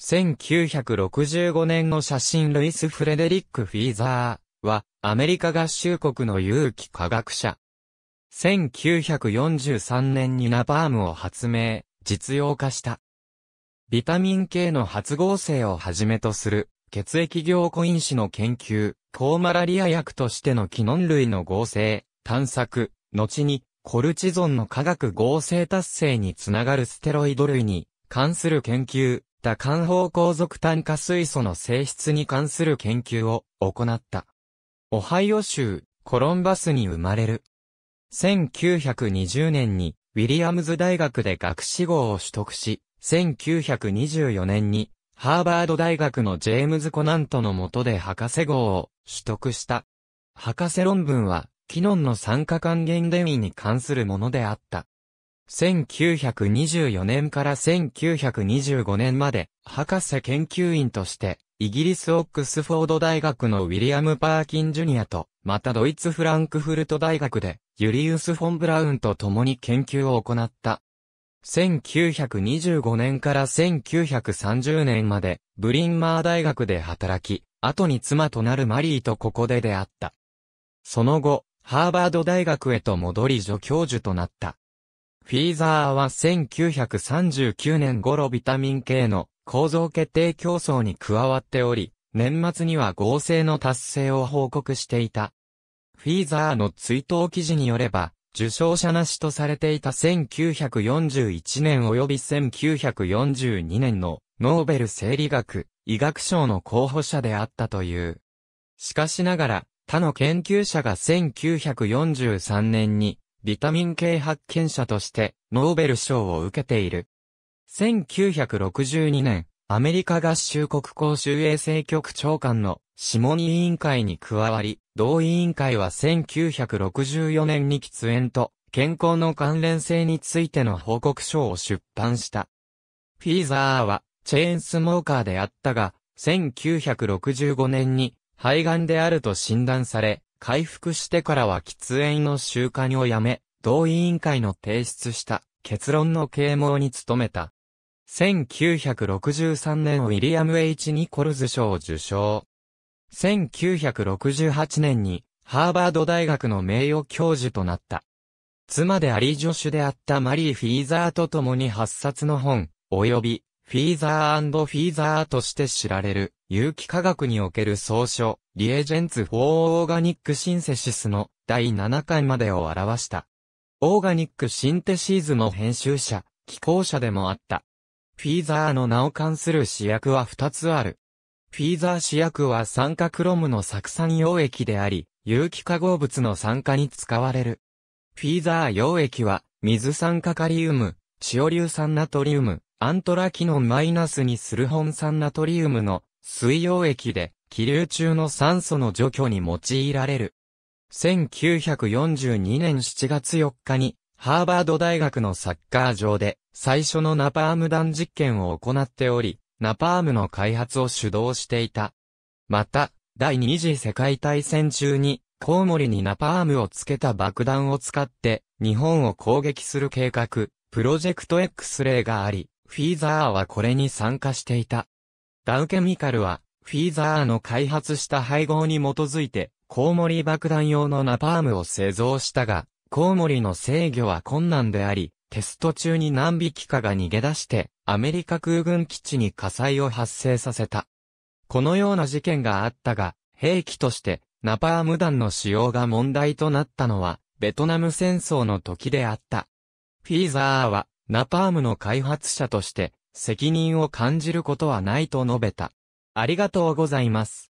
1965年の写真ルイス・フレデリック・フィーザーは、アメリカ合衆国の有機科学者。1943年にナパームを発明、実用化した。ビタミン系の発合成をはじめとする、血液凝固因子の研究、抗マラリア薬としてのキノン類の合成、探索、後に、コルチゾンの化学合成達成につながるステロイド類に関する研究、った環方航続炭化水素の性質に関する研究を行った。オハイオ州コロンバスに生まれる。1920年にウィリアムズ大学で学士号を取得し、1924年にハーバード大学のジェームズ・コナントの下で博士号を取得した。博士論文は、キノンの酸化還元電位に関するものであった。1924年から1925年まで、博士研究員として、イギリスオックスフォード大学のウィリアム・パーキン・ジュニアと、またドイツ・フランクフルト大学で、ユリウス・フォン・ブラウンと共に研究を行った。1925年から1930年まで、ブリンマー大学で働き、後に妻となるマリーとここで出会った。その後、ハーバード大学へと戻り助教授となった。フィーザーは1939年頃ビタミン系の構造決定競争に加わっており、年末には合成の達成を報告していた。フィーザーの追悼記事によれば、受賞者なしとされていた1941年及び1942年のノーベル生理学、医学賞の候補者であったという。しかしながら、他の研究者が1943年にビタミン系発見者としてノーベル賞を受けている。1962年、アメリカ合衆国公衆衛生局長官の下に委員会に加わり、同委員会は1964年に喫煙と健康の関連性についての報告書を出版した。フィーザーはチェーンスモーカーであったが、1965年に肺がんであると診断され、回復してからは喫煙の習慣をやめ、同委員会の提出した結論の啓蒙に努めた。1963年ウィリアム・ H・ ニコルズ賞を受賞。1968年にハーバード大学の名誉教授となった。妻でアリー助手であったマリー・フィーザーと共に8冊の本、及びフィーザーフィーザーとして知られる、有機化学における総称、リエジェンツ・フォー・オーガニック・シンセシスの第7回までを表した。オーガニック・シンテシーズの編集者、寄稿者でもあった。フィーザーの名を関する試薬は2つある。フィーザー試薬は酸化クロムの酢酸溶液であり、有機化合物の酸化に使われる。フィーザー溶液は、水酸化カリウム、チオ硫酸ナトリウム、アントラキノンマイナスにする本酸ナトリウムの水溶液で気流中の酸素の除去に用いられる。1942年7月4日にハーバード大学のサッカー場で最初のナパーム弾実験を行っており、ナパームの開発を主導していた。また、第二次世界大戦中にコウモリにナパームをつけた爆弾を使って日本を攻撃する計画、プロジェクト X 例があり、フィーザーはこれに参加していた。ダウケミカルは、フィーザーの開発した配合に基づいて、コウモリ爆弾用のナパームを製造したが、コウモリの制御は困難であり、テスト中に何匹かが逃げ出して、アメリカ空軍基地に火災を発生させた。このような事件があったが、兵器として、ナパーム弾の使用が問題となったのは、ベトナム戦争の時であった。フィーザーは、ナパームの開発者として責任を感じることはないと述べた。ありがとうございます。